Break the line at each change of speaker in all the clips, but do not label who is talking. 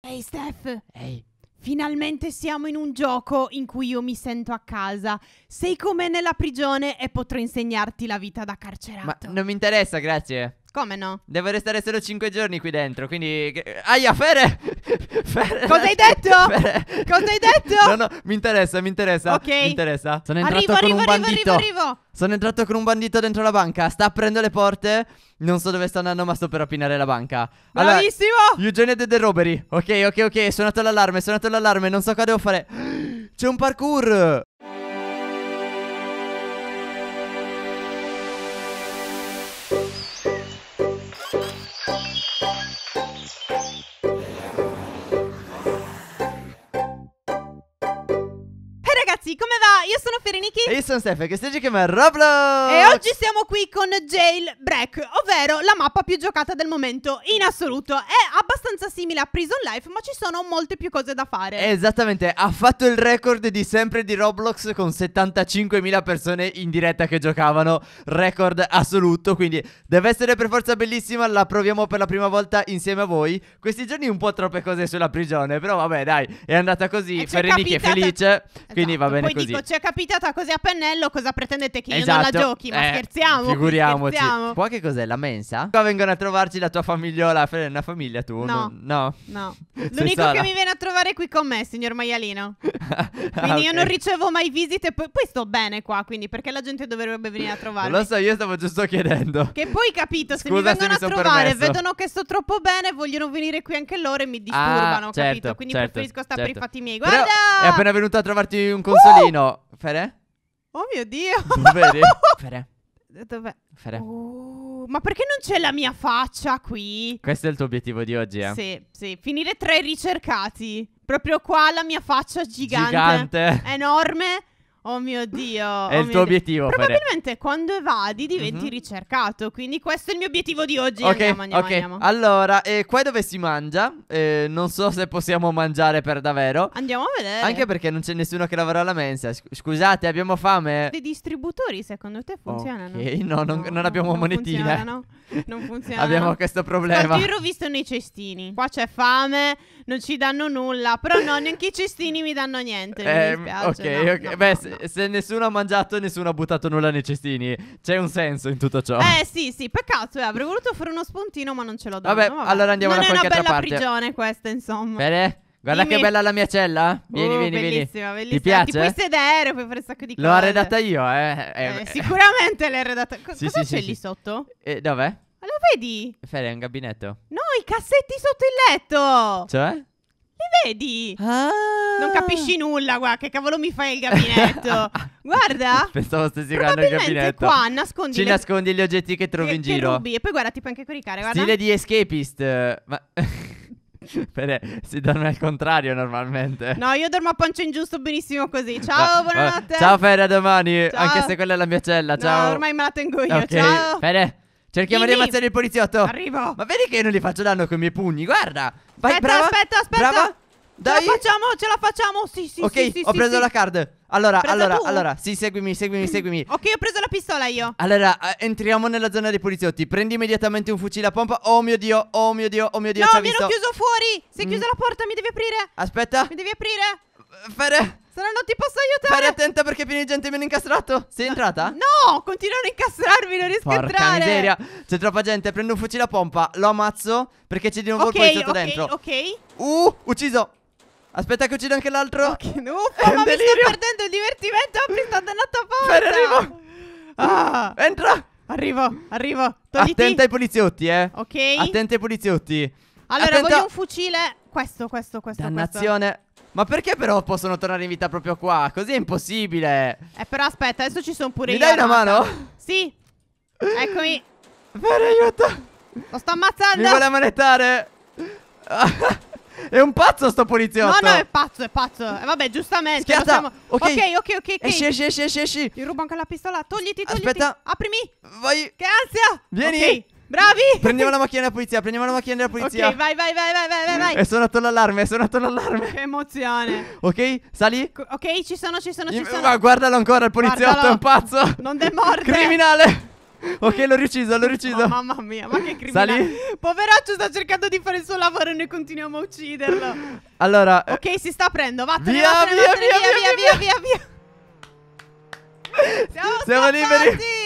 Ehi hey Steph! Ehi! Finalmente siamo in un gioco in cui io mi sento a casa. Sei come nella prigione e potrò insegnarti la vita da carcerato.
Ma non mi interessa, grazie. Come no? Devo restare solo 5 giorni qui dentro, quindi... Aia, Fere!
Fere... Cosa hai detto? Fere... Cosa hai detto? No, no,
mi interessa, mi interessa. Ok. Mi interessa. Sono entrato arrivo, con arrivo, un bandito. Arrivo, arrivo, Sono entrato con un bandito dentro la banca. Sta aprendo le porte. Non so dove sta andando, ma sto per rapinare la banca. Allora, Bravissimo! Eugenia de The Robbery. Ok, ok, ok. È suonato l'allarme, è suonato l'allarme. Non so cosa devo fare. C'è un parkour!
io sono Ferenichi. E io sono
Stefano, che stai giocando a Roblox. E oggi
siamo qui con Jailbreak, ovvero la mappa più giocata del momento in assoluto. È abbastanza simile a Prison Life, ma ci sono molte più cose da fare.
Esattamente, ha fatto il record di sempre di Roblox con 75.000 persone in diretta che giocavano. Record assoluto, quindi deve essere per forza bellissima. La proviamo per la prima volta insieme a voi. Questi giorni un po' troppe cose sulla prigione, però vabbè, dai, è andata così. Eh, cioè, Ferenichi è felice, esatto. quindi va esatto, bene Poi così. Dico, ci
è capitato capitata così a pennello, cosa pretendete che esatto. io non la esatto. giochi? Ma eh, scherziamo. Figuriamoci. Scherziamo. Poi
che cos'è? La mensa? Qua vengono a trovarci la tua famigliola. Fede, una famiglia tu? No. No.
no. L'unico sola. che mi viene a trovare qui con me, signor Maialino. quindi okay. io non ricevo mai visite. Poi, poi, sto bene qua, quindi perché la gente dovrebbe venire a trovarmi? Non lo so,
io stavo giusto chiedendo.
Che poi capito, se Scusa mi vengono se mi a trovare, permesso. vedono che sto troppo bene, vogliono venire qui anche loro e mi disturbano, ah, certo, capito? Quindi certo, preferisco stare certo. per i certo. fatti miei. Guarda! Però è appena
venuto a trovarti un consolino. Uh! Ferè?
Oh mio Dio! Ferè? Ferè. Dov'è? Ferè.
Oh,
ma perché non c'è la mia faccia qui?
Questo è il tuo obiettivo di oggi, eh? Sì,
sì. Finire tra i ricercati. Proprio qua la mia faccia gigante. Gigante. Enorme. Oh mio Dio. È oh il tuo obiettivo. Probabilmente fare. quando evadi diventi mm-hmm. ricercato. Quindi questo è il mio obiettivo di oggi. Ok, andiamo, andiamo, okay. andiamo.
Allora, eh, qua è dove si mangia. Eh, non so se possiamo mangiare per davvero.
Andiamo a vedere. Anche
perché non c'è nessuno che lavora alla mensa. Scusate, abbiamo fame. I
distributori secondo te funzionano? Ok, no, non, no,
non abbiamo non monetine. Funzionano.
Non funzionano. abbiamo questo
problema. Certo, io ho
visto nei cestini. Qua c'è fame, non ci danno nulla. Però no, neanche i cestini mi danno niente. Eh, mi ehm, dispiace. Ok, no, ok. No, Beh,
se, nessuno ha mangiato e nessuno ha buttato nulla nei cestini, c'è un senso in tutto ciò.
Eh sì, sì, peccato, eh, avrei voluto fare uno spuntino ma non ce l'ho dato. Vabbè, vabbè, allora andiamo non da qualche altra parte. è una bella prigione questa, insomma. Bene?
Guarda Dimmi. che bella la mia cella. Vieni, uh, vieni, bellissima, vieni. Bellissima, Ti piace? Ti puoi
sedere, puoi fare un sacco di cose. L'ho arredata
io, eh. eh. eh, eh
sicuramente l'hai arredata. Co- sì, cosa sì, c'è sì, lì sotto? Eh, dov'è? Lo vedi?
Fede, è un gabinetto.
No, i cassetti sotto il letto. Cioè? Li vedi? Ah. Non capisci ah. nulla, guarda, che cavolo mi fai il gabinetto? guarda.
Pensavo stessi guardando il gabinetto. qua nascondi Ci le... nascondi gli oggetti che trovi che, in giro. Rubi.
E poi guarda, ti puoi anche coricare, guarda. Stile di
escapist. Ma... Bene, si dorme al contrario normalmente. No,
io dormo a pancia in giusto benissimo così. Ciao, buonanotte. Ciao
Fede, a domani. Ciao. Anche se quella è la mia cella. Ciao. No, ormai
me la tengo io. Okay. Ciao. Fede.
Cerchiamo Dimmi. di ammazzare il poliziotto. Arrivo. Ma vedi che io non gli faccio danno con i miei pugni, guarda. Vai, aspetta, brava. Aspetta, aspetta, Brava.
Dai. Ce la facciamo,
ce la facciamo. Sì, sì, okay, sì. Ok, ho preso sì, la card. Allora, allora, tu? allora, sì, seguimi, seguimi, mm. seguimi.
Ok, ho preso la pistola io.
Allora, eh, entriamo nella zona dei poliziotti. Prendi immediatamente un fucile a pompa. Oh mio dio, oh mio dio, oh mio dio. No, mi visto. chiuso
fuori. Si è mm. chiusa la porta, mi devi aprire.
Aspetta. Mi devi aprire. Fare.
Se no non ti posso aiutare. Fare attenta
perché pieni di gente mi hanno incastrato. Sei entrata?
No, continuano a incastrarmi, non riesco Porca a entrare. Porca miseria,
c'è troppa gente. Prendo un fucile a pompa, lo ammazzo perché c'è di nuovo okay, il poliziotto okay, dentro. Ok, ok. Uh, ucciso. Aspetta che uccido anche l'altro. Ok,
uffa, ma mi sto perdendo il divertimento. Apri sta dannata porta. Ferre, arrivo.
Ah, entra. Arrivo, arrivo. Togliti. Attenta ai poliziotti, eh. Ok. Attenta ai poliziotti.
Allora, Attenta. voglio un fucile. Questo, questo, questo. Dannazione.
Questo. Ma perché però possono tornare in vita proprio qua? Così è impossibile.
Eh, però aspetta, adesso ci sono pure Mi io. Mi dai una mano? Sì. Eccomi. Per
aiuto.
Lo sto ammazzando. Mi vuole ammanettare.
è un pazzo sto poliziotto. No, no, è
pazzo, è pazzo. Eh, vabbè, giustamente. Schiatta. Siamo... Okay. ok, ok, ok. okay. Esci, esci, esci, esci. Ti rubo anche la pistola. Togliti, togliti. Aspetta. Aprimi. Vai. Che ansia. Vieni. Okay. Bravi! Prendiamo la macchina
della polizia, prendiamo la macchina della polizia. Ok,
vai, vai, vai, vai, vai, vai. È
suonato l'allarme, è suonato l'allarme. Che
emozione.
Ok, sali. C ok, ci sono, ci sono, ci sono. Ma guardalo ancora, il poliziotto guardalo. è un pazzo. Non è morto. Criminale. Ok, l'ho ucciso, l'ho ucciso. Oh, mamma
mia, ma che criminale. Sali? Poveraccio sta cercando di fare il suo lavoro e noi continuiamo a ucciderlo.
Allora, eh, ok,
eh... si sta aprendo. Vattene, via, vattene, via, vattene, via, via, via, via, via, via,
via, via. Siamo, Siamo liberi.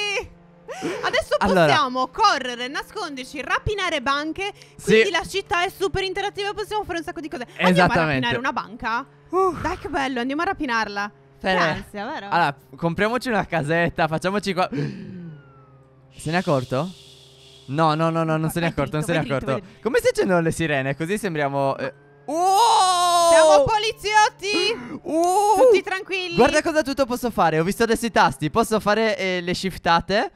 Adesso possiamo allora. correre, nasconderci, rapinare banche. Quindi sì. la città è super interattiva, e possiamo fare un sacco di cose. Andiamo a rapinare una banca? Uh. Dai che bello, andiamo a rapinarla. Grazie, vero? Allora,
compriamoci una casetta, facciamoci qua. Se ne è accorto? No, no, no, no, non se ne è accorto, non se ne è accorto. Come si accendono le sirene? Così sembriamo... Eh...
Oh! Siamo poliziotti! Oh! Tutti tranquilli! Guarda cosa
tutto posso fare, ho visto adesso i tasti, posso fare eh, le shiftate...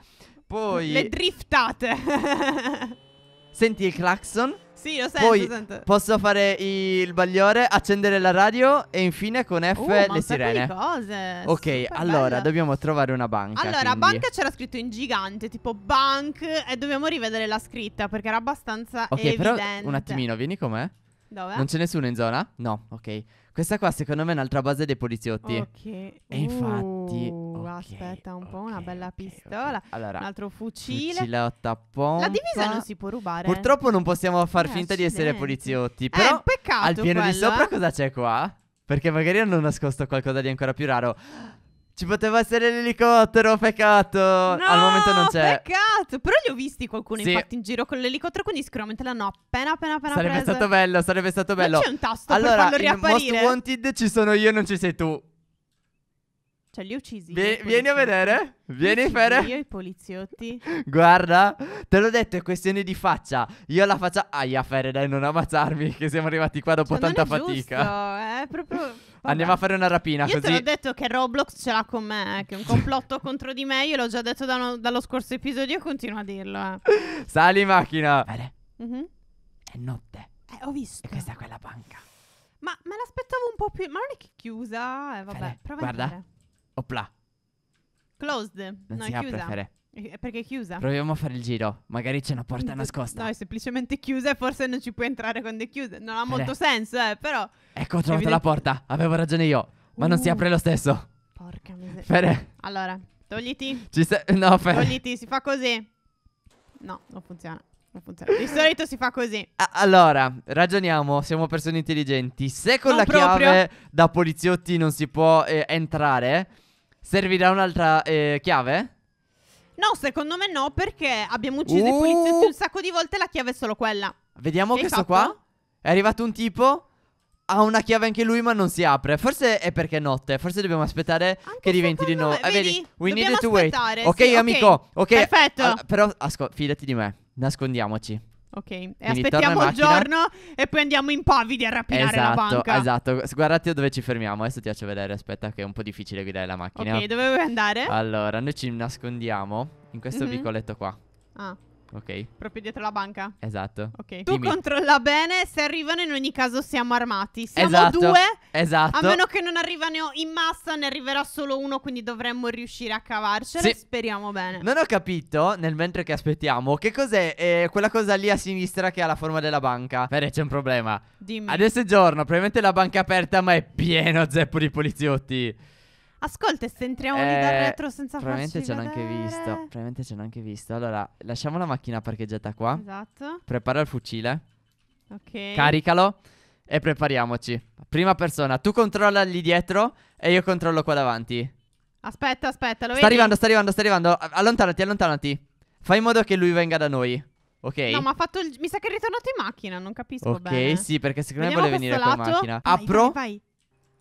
Poi... Le
driftate.
Senti il clacson? Sì, lo sento, Poi sento. posso fare il bagliore, accendere la radio e infine con oh, F oh, le sirene. Ma cose. Ok, Super allora bello. dobbiamo trovare una banca. Allora, quindi. banca c'era
scritto in gigante, tipo bank e dobbiamo rivedere la scritta perché era abbastanza Ok, evidente. però un attimino,
vieni con me. Dove? Non c'è nessuno in zona? No, ok. Questa qua secondo me è un'altra base dei poliziotti. Ok. E infatti... Uh,
okay, aspetta un po', okay, una bella okay, pistola. Allora, un altro fucile.
Fucilotta a pompa. La divisa
non si può rubare. Purtroppo
non possiamo far eh, finta accidenti. di essere poliziotti. Eh, però... è un peccato. Al piano quello, di sopra eh. cosa c'è qua? Perché magari hanno nascosto qualcosa di ancora più raro. Ci poteva essere l'elicottero, peccato. No, Al momento non c'è.
Peccato. Però li ho visti qualcuno sì. infatti in giro con l'elicottero, quindi sicuramente l'hanno appena appena appena Sarebbe presa. stato
bello, sarebbe stato bello. Non c'è un
tasto allora, per farlo riapparire. Allora, in Most
Wanted ci sono io e non ci sei tu.
Cioè, li ho uccisi.
Vi- vieni a vedere. Vieni a vedere. Io
i poliziotti. Guarda,
te l'ho detto, è questione di faccia. Io la faccia. Aia, Fere, dai, non ammazzarmi, che siamo arrivati qua dopo cioè, tanta non è fatica.
Giusto, eh, proprio.
Vabbè. Andiamo a fare una rapina Io così. Io ti ho
detto che Roblox ce l'ha con me, che è un complotto contro di me. Io l'ho già detto da uno, dallo scorso episodio e continuo a dirlo. Eh.
Sali in macchina. Vale. Mm-hmm. È notte.
Eh, ho visto. E questa è quella banca. Ma me l'aspettavo un po' più. Ma non è che è chiusa? Eh, vabbè, Fere. prova Guarda. a Guarda. Opla. Closed. Non no, si è chiusa. Fere. Perché è chiusa?
Proviamo a fare il giro. Magari c'è una porta nascosta.
No, è semplicemente chiusa e forse non ci puoi entrare quando è chiusa. Non ha eh, molto senso, eh, però. Ecco, ho trovato Evidente- la porta. Avevo ragione io. Ma non si uh. apre lo stesso.
Porca miseria. Fere,
Allora, togliti. ci sei? No, Fere. Togliti, si fa così. No, non funziona. Non funziona. Di solito si fa così.
Allora, ragioniamo, siamo persone intelligenti. Se con Non la proprio. chiave da poliziotti non si può eh, entrare, servirà un'altra eh, chiave?
No, secondo me no, perché abbiamo ucciso i Uh. poliziotti un sacco di volte. e La chiave è solo quella.
Vediamo hai questo qua. È arrivato un tipo. Ha una chiave anche lui, ma non si apre. Forse è perché è notte. Forse dobbiamo aspettare Anche che diventi di nuovo. Eh, vedi, we need to wait. Ok, sì, ok. amico. Ok. Perfetto. ah, però asco- fidati di me. Nascondiamoci. Ok, e Quindi aspettiamo il macchina... giorno
e poi andiamo in Pavidi a rapinare esatto, la banca.
Esatto, guardate dove ci fermiamo. Adesso ti faccio vedere, aspetta che è un po' difficile guidare la macchina. Ok, dove vuoi andare? Allora, noi ci nascondiamo in questo mm-hmm. vicoletto qua. Ah. Ok.
Proprio dietro la banca.
Esatto. Ok. Tu Dimmi.
controlla bene. Se arrivano, in ogni caso siamo armati. Siamo esatto. due.
Esatto. A meno
che non arrivano in massa, ne arriverà solo uno. Quindi dovremmo riuscire a cavarcela. Sì. Speriamo bene. Non
ho capito, nel mentre che aspettiamo, che cos'è eh, quella cosa lì a sinistra che ha la forma della banca. Bene, c'è un problema. Dimmi. Adesso è giorno. Probabilmente la banca è aperta, ma è pieno zeppo di poliziotti.
Ascolta, se entriamo eh, lì dal eh, retro senza farci Probabilmente ce l'ho
anche visto. Probabilmente ce l'ho anche visto. Allora, lasciamo la macchina parcheggiata qua. Esatto. Prepara il fucile. Ok. Caricalo e prepariamoci. Prima persona, tu controlla lì dietro e io controllo qua davanti.
Aspetta, aspetta, lo sta vedi? arrivando, sta
arrivando, sta arrivando. Allontanati, allontanati. Fai in modo che lui venga da noi. Ok. No, ma
ha fatto il... Mi sa che è ritornato in macchina, non capisco Ok, bene. sì,
perché secondo me vuole venire lato. con macchina. Apro. Vai, Vai, vai.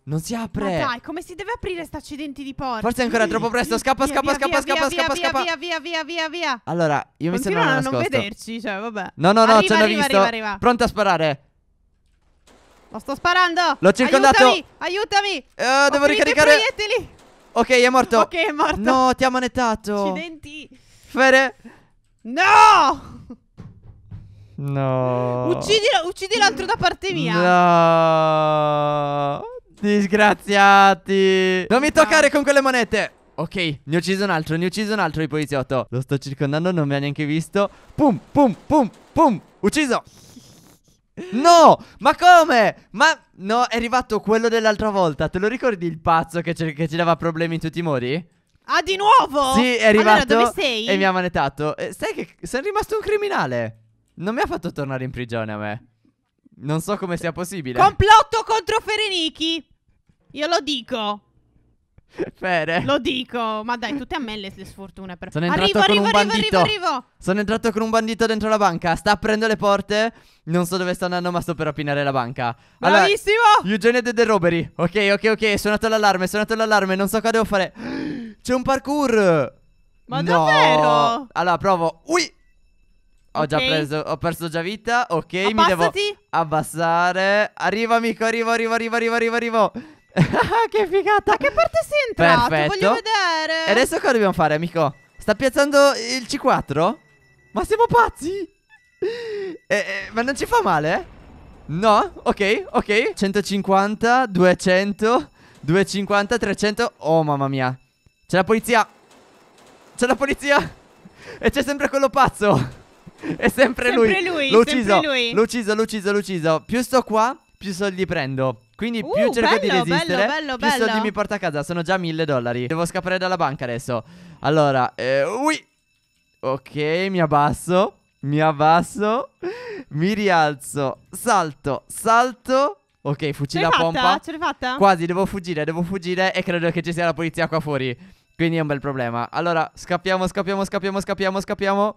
Non si apre. Ma dai,
come si deve aprire sta accidenti di porta? Forse è ancora troppo presto. Scappa, via, scappa, via, scappa, via, scappa, scappa, scappa. Via, via, via, via, via.
Allora, io Continua mi sembra nascosto. non
vederci, cioè, vabbè. No, no, no, arriva, ce l'ho visto. Arriva, arriva. Pronto a sparare. Lo sto sparando. L'ho circondato. Aiutami, aiutami.
Uh, devo ricaricare.
Proiettili.
Ok, è morto. Ok, è morto. No, ti ha manettato. Accidenti. Fere. No! No. Uccidilo
uccidi l'altro da parte mia.
No. Disgraziati Non mi toccare con quelle monete Ok, ne ho ucciso un altro, ne ho ucciso un altro di poliziotto Lo sto circondando, non mi ha neanche visto Pum, pum, pum, pum Ucciso No, ma come? Ma no, è arrivato quello dell'altra volta Te lo ricordi il pazzo che, che ci dava problemi in tutti i modi?
Ah, di nuovo? Sì, è arrivato allora, dove sei? e mi ha
manettato eh, Sai che sono rimasto un criminale Non mi ha fatto tornare in prigione a me non so come cioè, sia possibile. Complotto
contro Ferenichi. Io lo dico.
Fere. Lo
dico, ma dai, tutte a me le, le sfortune. Per... Sono entrato arrivo, con arrivo, un bandito. Arrivo, arrivo.
Sono entrato con un bandito dentro la banca. Sta aprendo le porte. Non so dove sta andando, ma sto per rapinare la banca. Allora, Bravissimo. Eugenia de The Robbery. Ok, ok, ok. È suonato l'allarme. È suonato l'allarme. Non so cosa devo fare. C'è un parkour.
Ma no. davvero?
Allora, provo. Ui.
Ho okay. già preso,
ho perso già vita, ok, Abbassati. mi devo abbassare. Arrivo amico, arrivo, arrivo, arrivo, arrivo, arrivo, arrivo.
che figata! Da che parte sei entrato? Perfetto. Voglio vedere. E adesso
cosa dobbiamo fare, amico? Sta piazzando il C4? Ma siamo pazzi? Eh, eh, ma non ci fa male? No? Ok, ok 150, 200 250, 300 Oh mamma mia C'è la polizia C'è la polizia E c'è sempre quello pazzo È sempre, sempre lui. lui l'ho ucciso, l'ho ucciso, l'ho ucciso, l'ho ucciso. Più sto qua, più soldi prendo. Quindi uh, più cerco bello, di resistere, bello, bello, più bello. soldi mi porta a casa. Sono già mille dollari. Devo scappare dalla banca adesso. Allora, eh, ui. Ok, mi abbasso. Mi abbasso. Mi rialzo. Salto, salto. Ok, fucile a pompa. Ce
l'hai fatta? Quasi,
devo fuggire, devo fuggire. E credo che ci sia la polizia qua fuori. Quindi è un bel problema. Allora, scappiamo, scappiamo, scappiamo, scappiamo, scappiamo.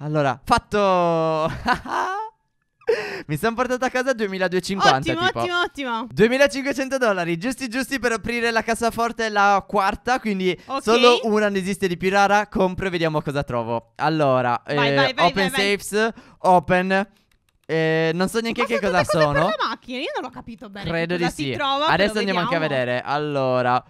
Allora, fatto! Mi sono portato a casa 2250 Ottimo, tipo. ottimo, ottimo 2500 dollari, giusti giusti per aprire la cassaforte la quarta Quindi okay. solo una ne esiste di più rara Compro e vediamo cosa trovo Allora, vai, eh, vai, vai, open safes, open eh, non so neanche Ma che cosa sono. Ma sono per
la macchina, io non l'ho capito bene. Credo di sì. Trova, Adesso andiamo anche a vedere.
Allora,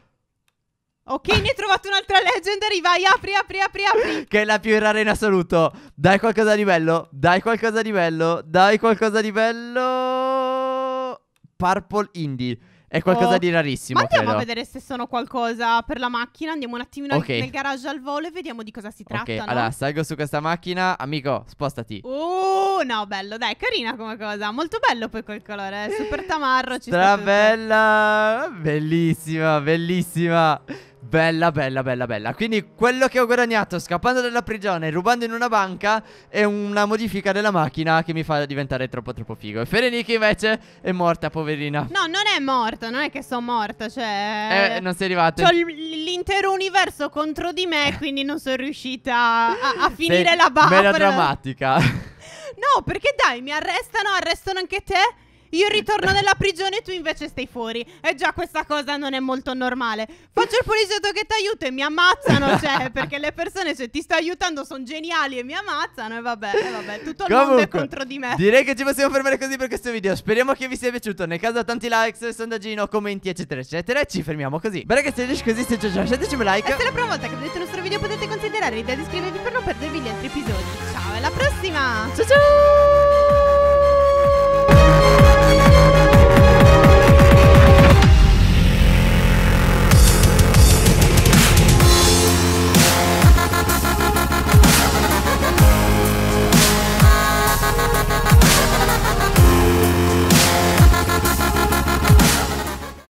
Ok, ne hai trovato un'altra legendary. Vai, apri, apri, apri, apri.
che è la più rara in assoluto. Dai qualcosa di bello. Dai qualcosa di bello. Dai qualcosa di bello. Purple Indie. È qualcosa oh. di rarissimo. Ma andiamo credo. a vedere
se sono qualcosa per la macchina. Andiamo un attimino okay. nel garage al volo e vediamo di cosa si tratta. Ok, no? allora
salgo su questa macchina. Amico, spostati.
Oh, no, bello. Dai, carina come cosa. Molto bello poi quel colore. Eh, super tamarro.
Ci Strabella. Bellissima, bellissima. Bella, bella, bella, bella. Quindi quello che ho guadagnato scappando dalla prigione, rubando in una banca, è una modifica della macchina che mi fa diventare troppo, troppo figo. E Fereniki invece è morta, poverina.
No, non è morta, non è che sono morta, cioè... Eh, non sei arrivata. Ho l'intero universo contro di me, quindi non sono riuscita a, a finire sei la banca. Mera
drammatica.
No, perché dai, mi arrestano, arrestano anche te... Io ritorno nella prigione e tu invece stai fuori. E già questa cosa non è molto normale. Faccio il poliziotto che ti aiuto e mi ammazzano, cioè, perché le persone se cioè, ti sto aiutando sono geniali e mi ammazzano e vabbè, e vabbè, tutto il Comunque, mondo è contro di me. Direi
che ci possiamo fermare così per questo video. Speriamo che vi sia piaciuto. Nel caso tanti like, sondaggino, commenti, eccetera, eccetera, E ci fermiamo così. Bene, che Beh, ragazzi, così se ci lasciateci un like. E se è la prima
volta che vedete il nostro video potete considerare di iscrivervi per non perdervi gli altri episodi. Ciao, alla prossima! Ciao ciao!